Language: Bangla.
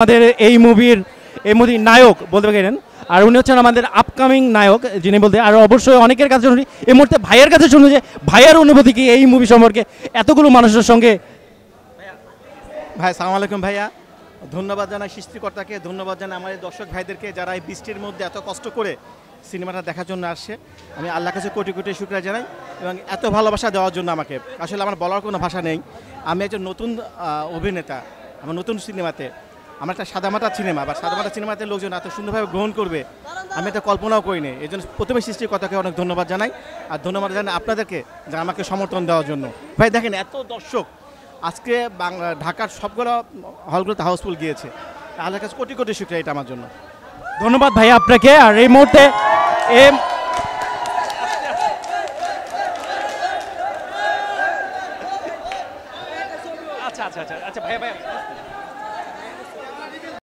আমাদের এই মুভির এই মুভির নায়ক বলতে পারেন আর উনি হচ্ছেন আমাদের আপকামিং নায়ক যিনি বলতে আর অবশ্যই অনেকের কাছে শুনি এই মুহূর্তে ভাইয়ের কাছে শুনি যে ভাইয়ার অনুভূতি কি এই মুভি সম্পর্কে এতগুলো মানুষের সঙ্গে ভাই সালাম আলাইকুম ভাইয়া ধন্যবাদ জানাই সৃষ্টিকর্তাকে ধন্যবাদ জানাই আমাদের দর্শক ভাইদেরকে যারা এই বৃষ্টির মধ্যে এত কষ্ট করে সিনেমাটা দেখার জন্য আসছে আমি আল্লাহ কাছে কোটি কোটি শুক্রিয়া জানাই এবং এত ভালোবাসা দেওয়ার জন্য আমাকে আসলে আমার বলার কোনো ভাষা নেই আমি একজন নতুন অভিনেতা আমার নতুন সিনেমাতে আমার একটা সাদামাটা সিনেমা বা সাদামাটা সিনেমাতে লোকজন এত সুন্দরভাবে গ্রহণ করবে আমি এটা কল্পনাও করিনি এই জন্য প্রথমে সৃষ্টির কথাকে অনেক ধন্যবাদ জানাই আর ধন্যবাদ জানাই আপনাদেরকে যারা আমাকে সমর্থন দেওয়ার জন্য ভাই দেখেন এত দর্শক আজকে বাংলা ঢাকার সবগুলো হলগুলোতে হাউসফুল গিয়েছে তাহলে কাছে কোটি কোটি শুক্রিয়া এটা আমার জন্য ধন্যবাদ ভাই আপনাকে আর এই মুহূর্তে এম আচ্ছা আচ্ছা আচ্ছা আচ্ছা ভাই ভাই